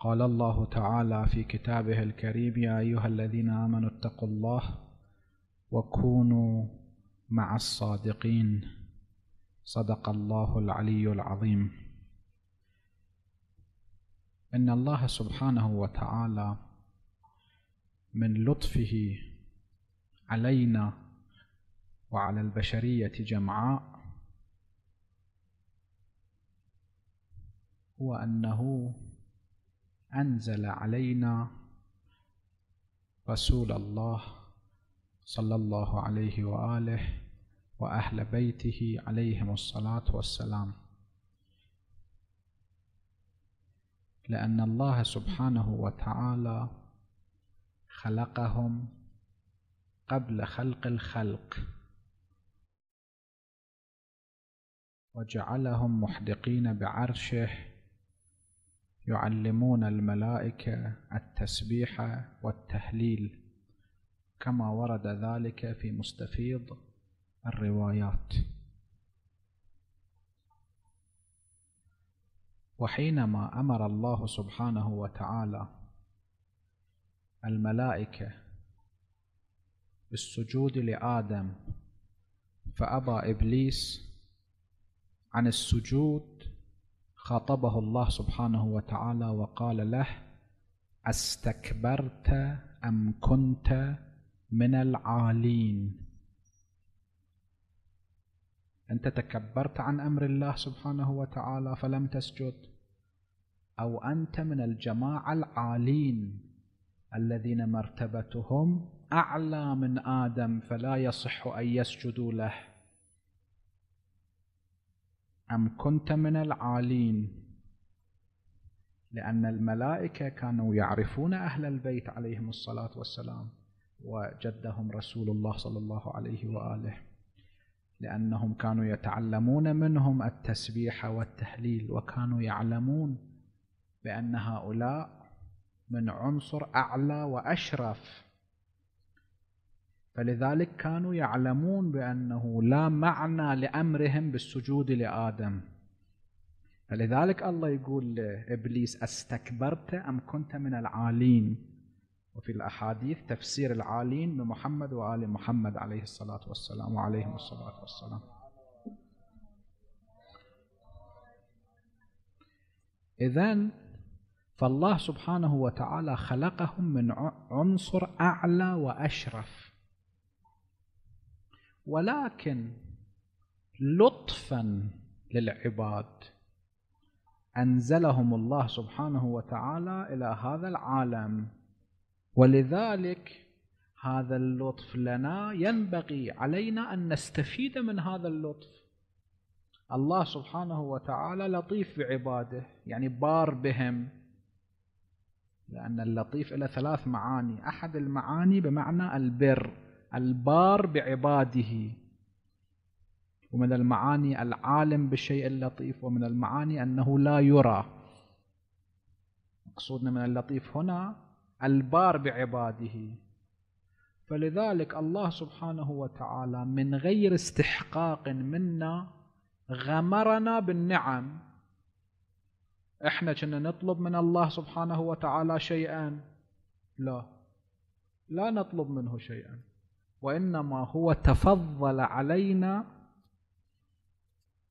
قال الله تعالى في كتابه الكريم يا أيها الذين آمنوا اتقوا الله وكونوا مع الصادقين صدق الله العلي العظيم إن الله سبحانه وتعالى من لطفه علينا وعلى البشرية جمعاء هو أنه أنزل علينا رسول الله صلى الله عليه وآله وأهل بيته عليهم الصلاة والسلام لأن الله سبحانه وتعالى خلقهم قبل خلق الخلق وجعلهم محدقين بعرشه يعلمون الملائكة التسبيح والتهليل كما ورد ذلك في مستفيض الروايات وحينما أمر الله سبحانه وتعالى الملائكة بالسجود لآدم فأبى إبليس عن السجود خاطبه الله سبحانه وتعالى وقال له استكبرت ام كنت من العالين انت تكبرت عن امر الله سبحانه وتعالى فلم تسجد او انت من الجماعه العالين الذين مرتبتهم اعلى من ادم فلا يصح ان يسجدوا له أم كنت من العالين لأن الملائكة كانوا يعرفون أهل البيت عليهم الصلاة والسلام وجدهم رسول الله صلى الله عليه وآله لأنهم كانوا يتعلمون منهم التسبيح والتهليل وكانوا يعلمون بأن هؤلاء من عنصر أعلى وأشرف فلذلك كانوا يعلمون بأنه لا معنى لأمرهم بالسجود لآدم فلذلك الله يقول لإبليس أستكبرت أم كنت من العالين وفي الأحاديث تفسير العالين بمحمد وآل محمد عليه الصلاة والسلام وعليهم الصلاة والسلام إذا فالله سبحانه وتعالى خلقهم من عنصر أعلى وأشرف ولكن لطفا للعباد أنزلهم الله سبحانه وتعالى إلى هذا العالم ولذلك هذا اللطف لنا ينبغي علينا أن نستفيد من هذا اللطف الله سبحانه وتعالى لطيف بعباده يعني بار بهم لأن اللطيف له ثلاث معاني أحد المعاني بمعنى البر البار بعباده ومن المعاني العالم بالشيء اللطيف ومن المعاني أنه لا يرى مقصودنا من اللطيف هنا البار بعباده فلذلك الله سبحانه وتعالى من غير استحقاق منا غمرنا بالنعم احنا كنا نطلب من الله سبحانه وتعالى شيئا لا لا نطلب منه شيئا وإنما هو تفضل علينا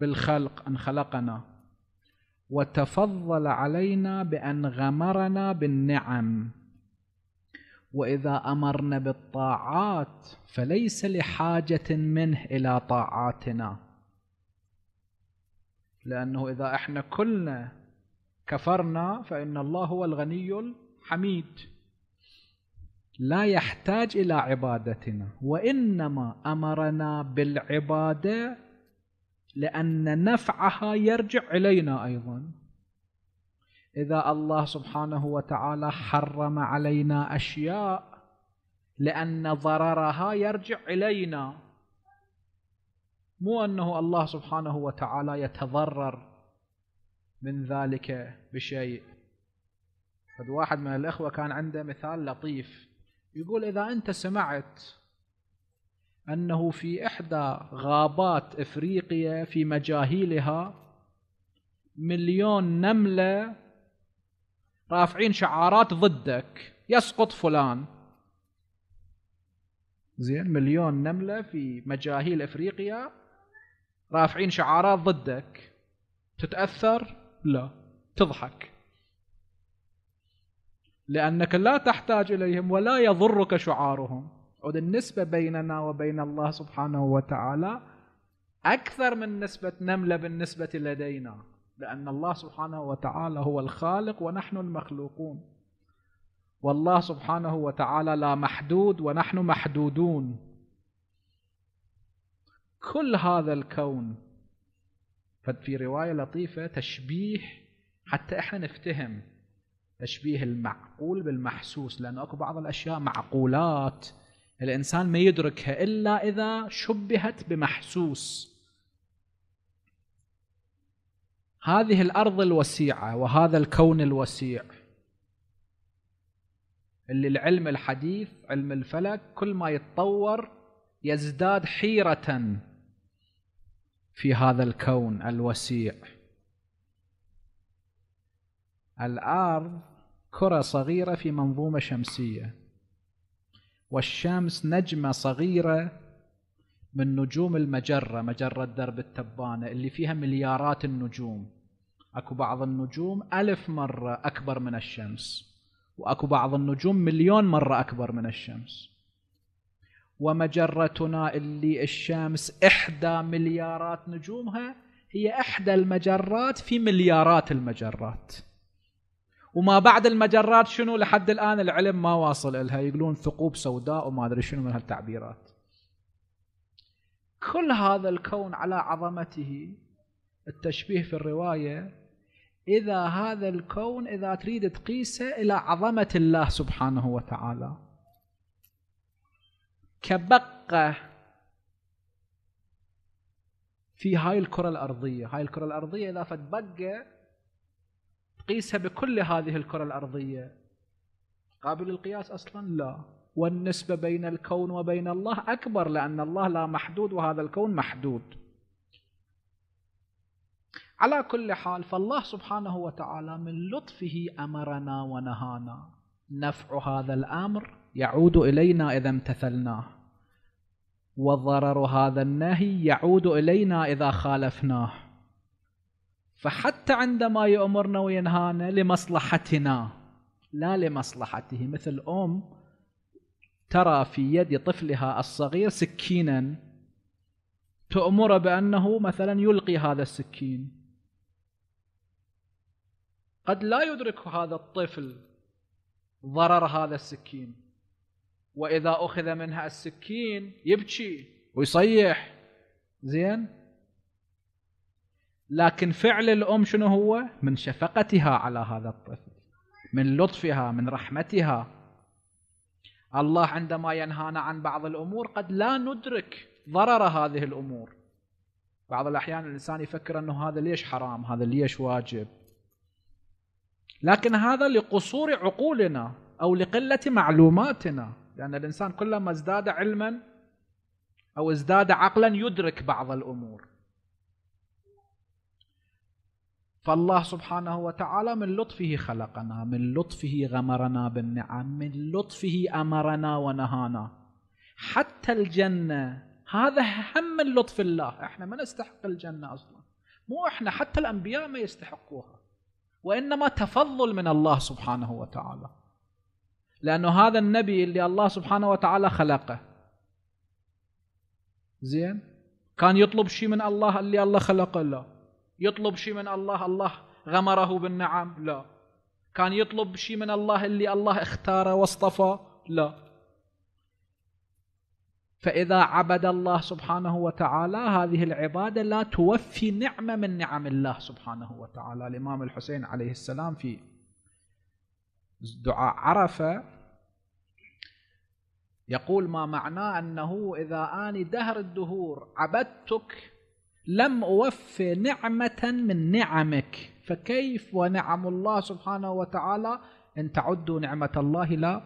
بالخلق أن خلقنا وتفضل علينا بأن غمرنا بالنعم وإذا أمرنا بالطاعات فليس لحاجة منه إلى طاعاتنا لأنه إذا إحنا كلنا كفرنا فإن الله هو الغني الحميد لا يحتاج إلى عبادتنا وإنما أمرنا بالعبادة لأن نفعها يرجع إلينا أيضا إذا الله سبحانه وتعالى حرم علينا أشياء لأن ضررها يرجع إلينا مو أنه الله سبحانه وتعالى يتضرر من ذلك بشيء قد واحد من الإخوة كان عنده مثال لطيف يقول إذا أنت سمعت أنه في إحدى غابات إفريقيا في مجاهيلها مليون نملة رافعين شعارات ضدك يسقط فلان زين مليون نملة في مجاهيل إفريقيا رافعين شعارات ضدك تتأثر؟ لا تضحك لأنك لا تحتاج إليهم ولا يضرك شعارهم عود النسبة بيننا وبين الله سبحانه وتعالى أكثر من نسبة نملة بالنسبة لدينا لأن الله سبحانه وتعالى هو الخالق ونحن المخلوقون والله سبحانه وتعالى لا محدود ونحن محدودون كل هذا الكون ففي رواية لطيفة تشبيه حتى احنا نفتهم تشبيه المعقول بالمحسوس لأن أكو بعض الأشياء معقولات الإنسان ما يدركها إلا إذا شبهت بمحسوس هذه الأرض الوسيعة وهذا الكون الوسيع اللي العلم الحديث علم الفلك كل ما يتطور يزداد حيرة في هذا الكون الوسيع الأرض كرة صغيرة في منظومة شمسية والشمس نجمة صغيرة من نجوم المجرة مجرة درب التبانة اللي فيها مليارات النجوم أكو بعض النجوم ألف مرة أكبر من الشمس وأكو بعض النجوم مليون مرة أكبر من الشمس ومجرتنا اللي الشمس إحدى مليارات نجومها هي إحدى المجرات في مليارات المجرات وما بعد المجرات شنو لحد الان العلم ما واصل لها يقولون ثقوب سوداء وما ادري شنو من هالتعبيرات كل هذا الكون على عظمته التشبيه في الروايه اذا هذا الكون اذا تريد تقيسه الى عظمه الله سبحانه وتعالى كبقه في هاي الكره الارضيه هاي الكره الارضيه اذا فتبقى تقيسها بكل هذه الكرة الأرضية قابل للقياس أصلا لا والنسبة بين الكون وبين الله أكبر لأن الله لا محدود وهذا الكون محدود على كل حال فالله سبحانه وتعالى من لطفه أمرنا ونهانا نفع هذا الأمر يعود إلينا إذا امتثلناه وضرر هذا النهي يعود إلينا إذا خالفناه فحتى عندما يأمرنا وينهانا لمصلحتنا لا لمصلحته مثل أم ترى في يد طفلها الصغير سكينا تؤمر بأنه مثلا يلقي هذا السكين قد لا يدرك هذا الطفل ضرر هذا السكين وإذا أخذ منها السكين يبكي ويصيح زين لكن فعل الأم شنو هو من شفقتها على هذا الطفل من لطفها من رحمتها الله عندما ينهانا عن بعض الأمور قد لا ندرك ضرر هذه الأمور بعض الأحيان الإنسان يفكر أنه هذا ليش حرام هذا ليش واجب لكن هذا لقصور عقولنا أو لقلة معلوماتنا لأن الإنسان كلما ازداد علما أو ازداد عقلا يدرك بعض الأمور فالله سبحانه وتعالى من لطفه خلقنا من لطفه غمرنا بالنعم من لطفه امرنا ونهانا حتى الجنه هذا هم من لطف الله احنا ما نستحق الجنه اصلا مو احنا حتى الانبياء ما يستحقوها وانما تفضل من الله سبحانه وتعالى لانه هذا النبي اللي الله سبحانه وتعالى خلقه زين كان يطلب شيء من الله اللي الله خلقه له يطلب شيء من الله الله غمره بالنعم لا كان يطلب شيء من الله اللي الله اختاره واصطفى لا فإذا عبد الله سبحانه وتعالى هذه العبادة لا توفي نعمة من نعم الله سبحانه وتعالى الإمام الحسين عليه السلام في دعاء عرفة يقول ما معناه أنه إذا آني دهر الدهور عبدتك لم أوف نعمة من نعمك فكيف ونعم الله سبحانه وتعالى إن تعدوا نعمة الله لا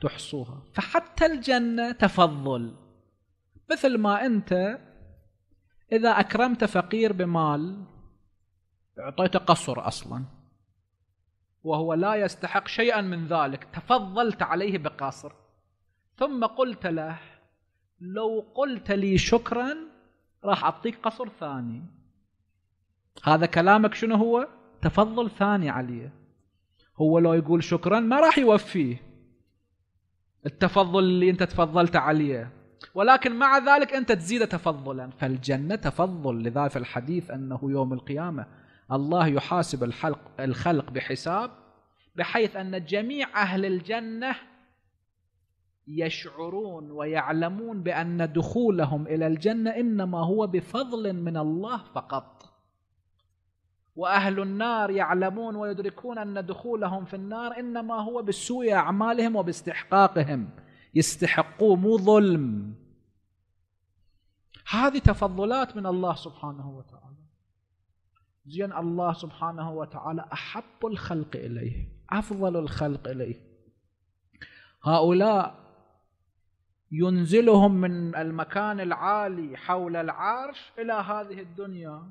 تحصوها فحتى الجنة تفضل مثل ما أنت إذا أكرمت فقير بمال أعطيته قصر أصلا وهو لا يستحق شيئا من ذلك تفضلت عليه بقصر ثم قلت له لو قلت لي شكرا راح أعطيك قصر ثاني هذا كلامك شنو هو تفضل ثاني عليه هو لو يقول شكرا ما راح يوفيه التفضل اللي انت تفضلت عليه ولكن مع ذلك انت تزيد تفضلا فالجنه تفضل لذا في الحديث انه يوم القيامه الله يحاسب الخلق بحساب بحيث ان جميع اهل الجنه يشعرون ويعلمون بأن دخولهم إلى الجنة إنما هو بفضل من الله فقط وأهل النار يعلمون ويدركون أن دخولهم في النار إنما هو بسوء أعمالهم وباستحقاقهم يستحقوه مو ظلم هذه تفضلات من الله سبحانه وتعالى زين الله سبحانه وتعالى أحب الخلق إليه أفضل الخلق إليه هؤلاء ينزلهم من المكان العالي حول العرش إلى هذه الدنيا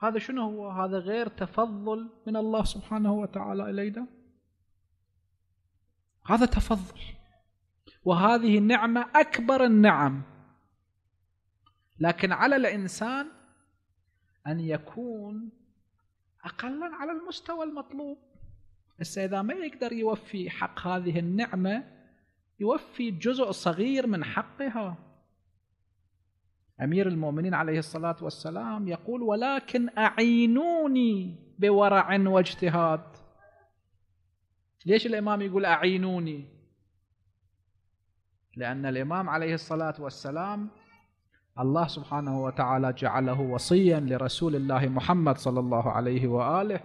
هذا شنو هو هذا غير تفضل من الله سبحانه وتعالى إلينا هذا تفضل وهذه النعمة أكبر النعم لكن على الإنسان أن يكون أقلا على المستوى المطلوب بس إذا ما يقدر يوفي حق هذه النعمة يوفي جزء صغير من حقها امير المؤمنين عليه الصلاه والسلام يقول ولكن اعينوني بورع واجتهاد ليش الامام يقول اعينوني لان الامام عليه الصلاه والسلام الله سبحانه وتعالى جعله وصيا لرسول الله محمد صلى الله عليه واله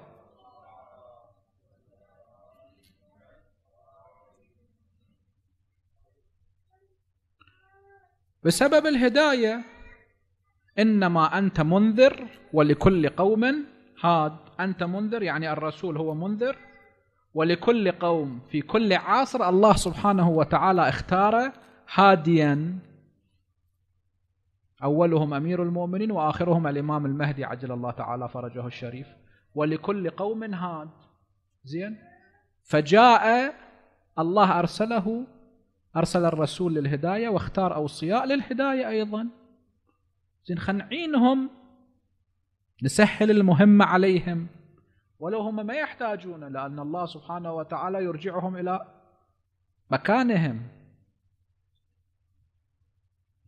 بسبب الهداية إنما أنت منذر ولكل قوم هاد أنت منذر يعني الرسول هو منذر ولكل قوم في كل عصر الله سبحانه وتعالى اختار هاديا أولهم أمير المؤمنين وآخرهم الإمام المهدي عجل الله تعالى فرجه الشريف ولكل قوم هاد زين فجاء الله أرسله أرسل الرسول للهداية واختار أوصياء للهداية أيضا زين خنعينهم نسهل المهمة عليهم ولو هم ما يحتاجون لأن الله سبحانه وتعالى يرجعهم إلى مكانهم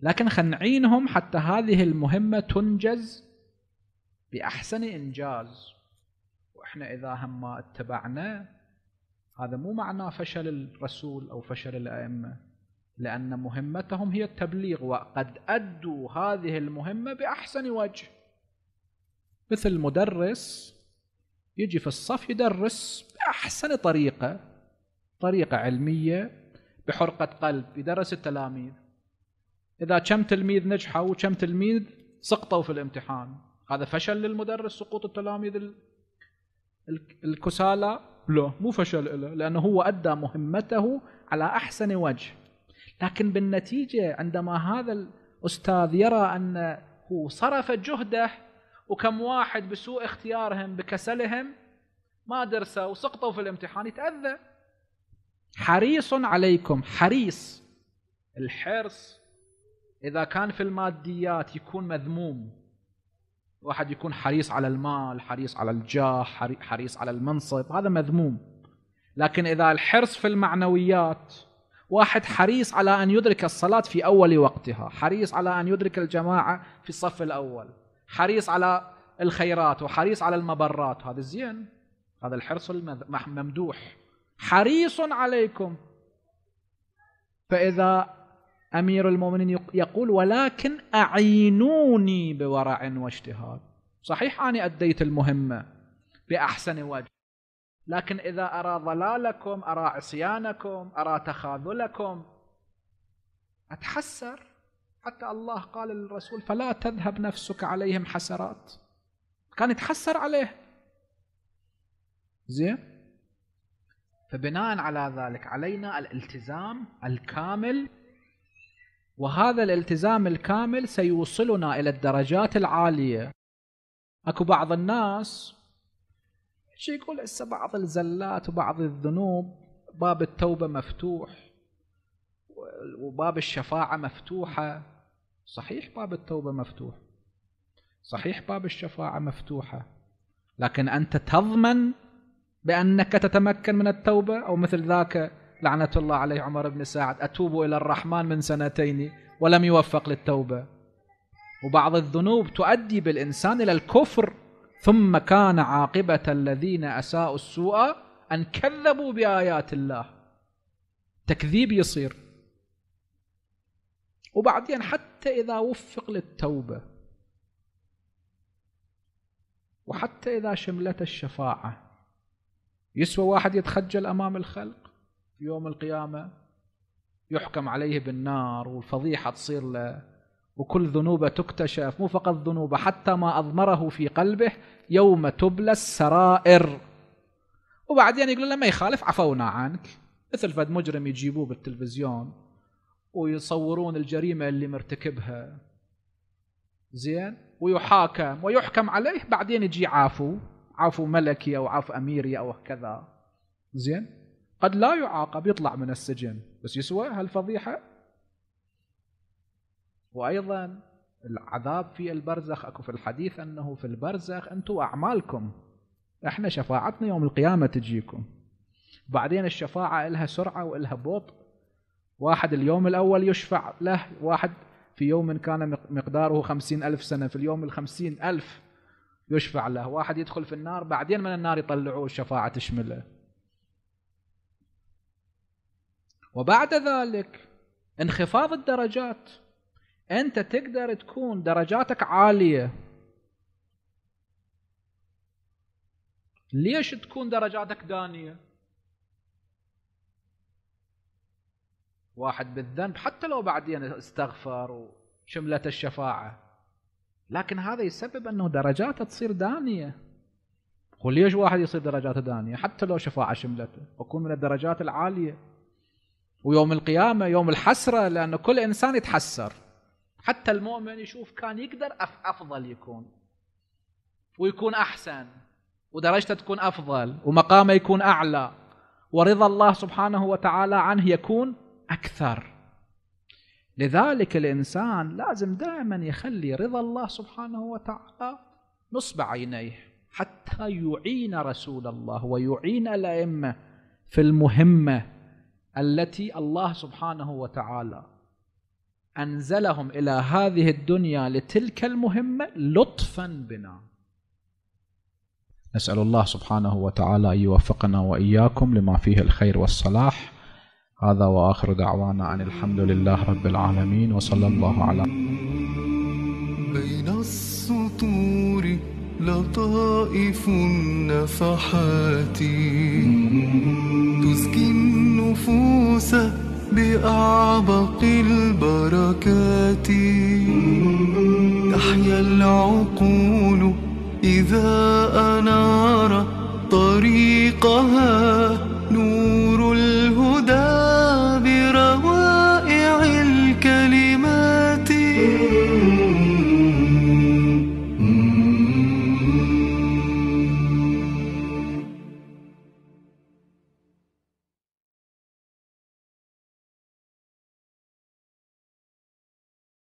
لكن خنعينهم حتى هذه المهمة تنجز بأحسن إنجاز وإحنا إذا هم اتبعنا هذا مو معناه فشل الرسول أو فشل الأئمة لأن مهمتهم هي التبليغ وقد أدوا هذه المهمة بأحسن وجه مثل مدرس يجي في الصف يدرس بأحسن طريقة طريقة علمية بحرقة قلب يدرس التلاميذ إذا كم تلميذ نجحوا وكم تلميذ سقطوا في الامتحان هذا فشل للمدرس سقوط التلاميذ الكسالى له مو فشل له لأنه هو أدى مهمته على أحسن وجه لكن بالنتيجة عندما هذا الأستاذ يرى أن هو صرف جهده وكم واحد بسوء اختيارهم بكسلهم ما درسوا وسقطوا في الامتحان يتأذى حريص عليكم حريص الحرص إذا كان في الماديات يكون مذموم واحد يكون حريص على المال حريص على الجاه حريص على المنصب هذا مذموم لكن إذا الحرص في المعنويات واحد حريص على أن يدرك الصلاة في أول وقتها حريص على أن يدرك الجماعة في الصف الأول حريص على الخيرات وحريص على المبرات هذا زين هذا الحرص الممدوح حريص عليكم فإذا أمير المؤمنين يقول ولكن أعينوني بورع واجتهاد صحيح اني أديت المهمة بأحسن وجه لكن إذا أرى ضلالكم أرى عصيانكم أرى تخاذلكم أتحسر حتى الله قال للرسول فلا تذهب نفسك عليهم حسرات كان يتحسر عليه زين فبناء على ذلك علينا الالتزام الكامل وهذا الالتزام الكامل سيوصلنا إلى الدرجات العالية أكو بعض الناس شي يقول هسه بعض الزلات وبعض الذنوب باب التوبة مفتوح وباب الشفاعة مفتوحة صحيح باب التوبة مفتوح صحيح باب الشفاعة مفتوحة لكن أنت تضمن بأنك تتمكن من التوبة أو مثل ذاك لعنة الله عليه عمر بن سعد أتوب إلى الرحمن من سنتين ولم يوفق للتوبة وبعض الذنوب تؤدي بالإنسان إلى الكفر ثم كان عاقبة الذين أساءوا السوء أن كذبوا بآيات الله تكذيب يصير وبعدين حتى إذا وفق للتوبة وحتى إذا شملت الشفاعة يسوى واحد يتخجل أمام الخلق يوم القيامة يحكم عليه بالنار والفضيحة تصير له وكل ذنوبه تكتشف مو فقط ذنوبه حتى ما أضمره في قلبه يوم تبلى السرائر وبعدين يقول له ما يخالف عفونا عنك مثل فد مجرم يجيبوه بالتلفزيون ويصورون الجريمة اللي مرتكبها زين ويحاكم ويحكم عليه بعدين يجي عافو عفو ملكي او عفو اميري او كذا زين قد لا يعاقب يطلع من السجن بس يسوى هالفضيحة وأيضا العذاب في البرزخ أكو في الحديث أنه في البرزخ أنتم أعمالكم احنا شفاعتنا يوم القيامة تجيكم بعدين الشفاعة إلها سرعة وإلها بطء واحد اليوم الأول يشفع له واحد في يوم كان مقداره خمسين ألف سنة في اليوم الخمسين ألف يشفع له واحد يدخل في النار بعدين من النار يطلعوه الشفاعة تشمله وبعد ذلك انخفاض الدرجات انت تقدر تكون درجاتك عاليه ليش تكون درجاتك دانيه واحد بالذنب حتى لو بعدين استغفر وشملت الشفاعه لكن هذا يسبب انه درجاته تصير دانيه وليش واحد يصير درجاته دانيه حتى لو شفاعه شملته وكون من الدرجات العاليه ويوم القيامة يوم الحسرة لأن كل إنسان يتحسر حتى المؤمن يشوف كان يقدر أفضل يكون ويكون أحسن ودرجته تكون أفضل ومقامه يكون أعلى ورضا الله سبحانه وتعالى عنه يكون أكثر لذلك الإنسان لازم دائما يخلي رضا الله سبحانه وتعالى نصب عينيه حتى يعين رسول الله ويعين الأئمة في المهمة التي الله سبحانه وتعالى أنزلهم إلى هذه الدنيا لتلك المهمة لطفا بنا نسأل الله سبحانه وتعالى أن يوفقنا وإياكم لما فيه الخير والصلاح هذا وآخر دعوانا أن الحمد لله رب العالمين وصلى الله على بين السطور لطائف النفحات أعبق البركات تحيا العقول إذا أنار طريقها